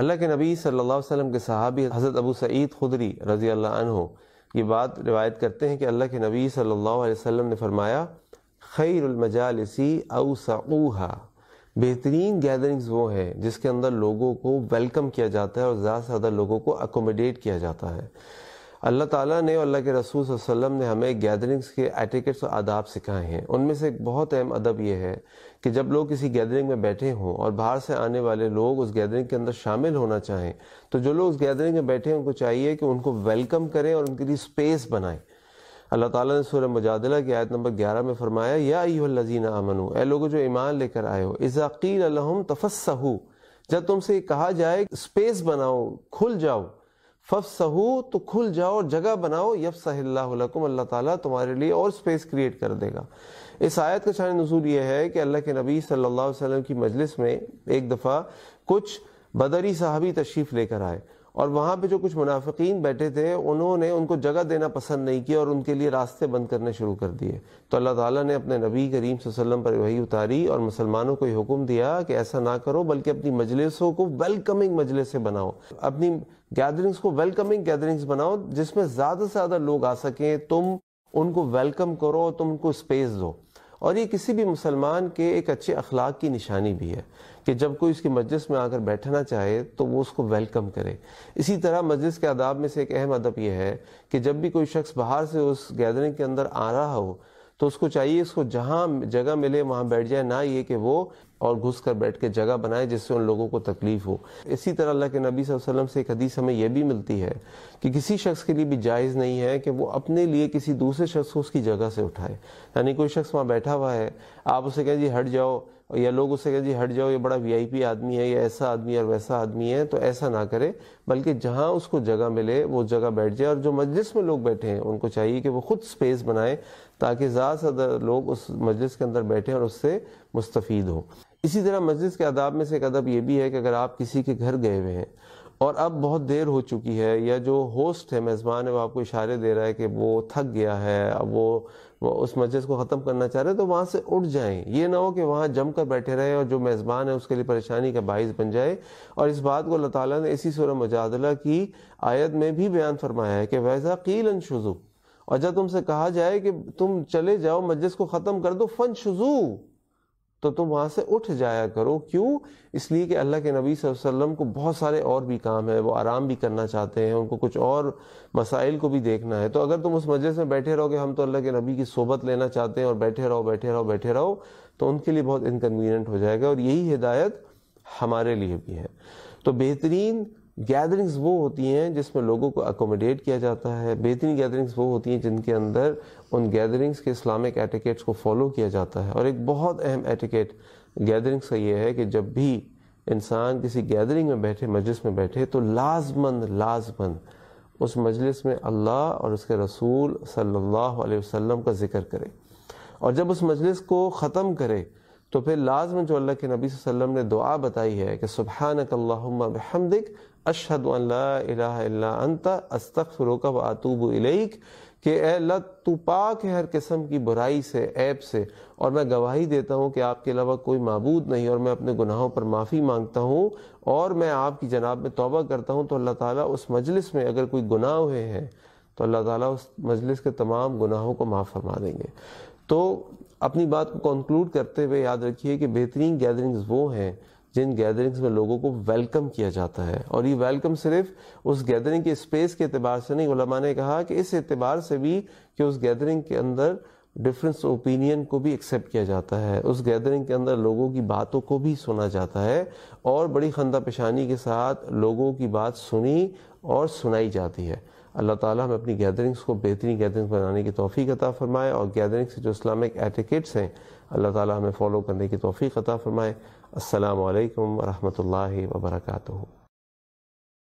अल्लाह के नबी सल्लल्लाहु अलैहि वसल्लम के सहाबी हज़रत अबू सईद खुदरी रज़ी अल्लाह अनहो ये बात रिवायत करते हैं कि अल्लाह के नबी सल्लल्लाहु अलैहि वसल्लम ने फरमाया खैरमजालसी अऊसऊहा बेहतरीन गैदरिंग्स वो हैं जिसके अंदर लोगों को वेलकम किया जाता है और ज़्यादा से ज़्यादा लोगों को अकोमोडेट किया जाता है अल्लाह ताला ने और अल्लाह के रसूल वसल्लम ने हमें गैदरिंग्स के एटिकेट्स और आदाब सिखाए हैं उनमें से एक बहुत अहम अदब यह है कि जब लोग किसी गैदरिंग में बैठे हों और बाहर से आने वाले लोग उस गैदरिंग के अंदर शामिल होना चाहें तो जो लोग उस गैदरिंग में बैठे हैं उनको चाहिए कि उनको वेलकम करें और उनके लिए स्पेस बनाएं अल्लाह ताला ने सूर्य मुजादला की आयत नंबर ग्यारह में फरमाया या लजीना अमन ए लोगों जो ईमान लेकर आए हो इज़ाक़ील तफसहू जब तुमसे कहा जाए स्पेस बनाओ खुल जाओ फफ सहू तो खुल जाओ जगह बनाओ यफ सहिल्लाकुम अल्लाह ताला तुम्हारे लिए और स्पेस क्रिएट कर देगा इस आयत का शान नजूल ये है कि अल्लाह के नबी सल्लल्लाहु अलैहि वसल्लम की मजलिस में एक दफ़ा कुछ बदरी साहबी तशरीफ़ लेकर आए और वहाँ पे जो कुछ मुनाफिक बैठे थे उन्होंने उनको जगह देना पसंद नहीं किया और उनके लिए रास्ते बंद करने शुरू कर दिए तो अल्लाह ताला ने अपने नबी करीम वसल्लम पर वही उतारी और मुसलमानों को ये हुक्म दिया कि ऐसा ना करो बल्कि अपनी मजलिसों को वेलकमिंग मजलिस बनाओ अपनी गैदरिंग्स को वेलकमिंग गैदरिंग्स बनाओ जिसमें ज़्यादा से ज़्यादा लोग आ सकें तुम उनको वेलकम करो तुम उनको स्पेस दो और ये किसी भी मुसलमान के एक अच्छे अखलाक की निशानी भी है कि जब कोई उसकी मजलिस में आकर बैठना चाहे तो वो उसको वेलकम करे इसी तरह मजलिस के आदाब में से एक अहम अदब यह है कि जब भी कोई शख्स बाहर से उस गैदरिंग के अंदर आ रहा हो तो उसको चाहिए उसको जहाँ जगह मिले वहाँ बैठ जाए ना ये कि वो और घुस कर बैठ के जगह बनाए जिससे उन लोगों को तकलीफ हो इसी तरह अल्लाह के नबी वसल्लम से एक हदीस हमें यह भी मिलती है कि किसी शख्स के लिए भी जायज़ नहीं है कि वो अपने लिए किसी दूसरे शख्स को उसकी जगह से उठाए यानी कोई शख्स वहाँ बैठा हुआ है आप उसे कहें जी हट जाओ या लोग उससे कहें जी हट जाओ ये बड़ा वीआईपी आदमी है या ऐसा आदमी और वैसा आदमी है तो ऐसा ना करे बल्कि जहाँ उसको जगह मिले वो जगह बैठ जाए और जो मजलिस में लोग बैठे हैं उनको चाहिए कि वो खुद स्पेस बनाए ताकि ज़्यादा से ज़्यादा लोग उस मजलिस के अंदर बैठे और उससे मुस्तफ़ीद हो इसी तरह मस्जिद के आदाब में से एक अदब ये भी है कि अगर आप किसी के घर गए हुए हैं और अब बहुत देर हो चुकी है या जो होस्ट है मेज़बान है वो आपको इशारे दे रहा है कि वो थक गया है अब वो, वो उस मस्जिद को ख़त्म करना चाह रहे हैं तो वहाँ से उठ जाएं ये ना हो कि वहाँ जम कर बैठे रहें और जो मेज़बान है उसके लिए परेशानी का बाइस बन जाए और इस बात को अल्लाह ताली ने इसी सूर मुजादला की आयत में भी बयान फरमाया है कि वैसा कीलन शुजू और जब तुमसे कहा जाए कि तुम चले जाओ मस्जिद को ख़त्म कर दो फ़न शुजू तो तुम वहाँ से उठ जाया करो क्यों इसलिए कि अल्लाह के नबी वसल्लम को बहुत सारे और भी काम है वो आराम भी करना चाहते हैं उनको कुछ और मसाइल को भी देखना है तो अगर तुम उस मजलिस में बैठे रहोगे हम तो अल्लाह के नबी की सोबत लेना चाहते हैं और बैठे रहो बैठे रहो बैठे रहो तो उनके लिए बहुत इनकन्वीनियंट हो जाएगा और यही हिदायत हमारे लिए भी है तो बेहतरीन गैदरिंग्स वो होती हैं जिसमें लोगों को अकोमोडेट किया जाता है बेहतरीन गैदरिंग्स वो होती हैं जिनके अंदर उन गैदरिंग्स के इस्लामिक एटिकेट्स को फॉलो किया जाता है और एक बहुत अहम एटिकेट गैदरिंग्स का ये है कि जब भी इंसान किसी गैदरिंग में बैठे मजलिस में बैठे तो लाजमंद लाजमंद उस मजलिस में अल्लाह और उसके रसूल सल्लल्लाहु अलैहि वसल्लम का जिक्र करे और जब उस मजलिस को ख़त्म करे तो फिर लाजम जो अल्लाह के नबी वसल्लम ने दुआ बताई है कि सुबहान कल्लाहमदिक अशहद अंत अस्तफ़रोक व आतूब इलेक कि अल्लाह तू पाक है हर किस्म की बुराई से ऐप से और मैं गवाही देता हूँ कि आपके अलावा कोई मबूद नहीं और मैं अपने गुनाहों पर माफ़ी मांगता हूँ और मैं आपकी जनाब में तोबा करता हूँ तो अल्लाह ताला उस मजलिस में अगर कोई गुनाह हुए हैं तो अल्लाह ताला उस मजलिस के तमाम गुनाहों को माफ़ फरमा देंगे तो अपनी बात को कंक्लूड करते हुए याद रखिए कि बेहतरीन गैदरिंग्स वो हैं जिन गैदरिंग्स में लोगों को वेलकम किया जाता है और ये वेलकम सिर्फ उस गैदरिंग के स्पेस के अतबार से नहीं उलमा ने कहा कि इस एतबार से भी कि उस गैदरिंग के अंदर डिफरेंस ओपिनियन को भी एक्सेप्ट किया जाता है उस गैदरिंग के अंदर लोगों की बातों को भी सुना जाता है और बड़ी खंदा पेशानी के साथ लोगों की बात सुनी और सुनाई जाती है अल्लाह ताला हमें अपनी गैदरिंग्स को बेहतरीन गैदरिंग्स बनाने की तोफ़ी अता फ़रमाए और गैदरिंग से जो इस्लामिक एटिकेट्स हैं अल्लाह ताला हमें फ़ॉलो करने की तोफ़ी अता फ़रमाए अल्लाम वरहमल वर्का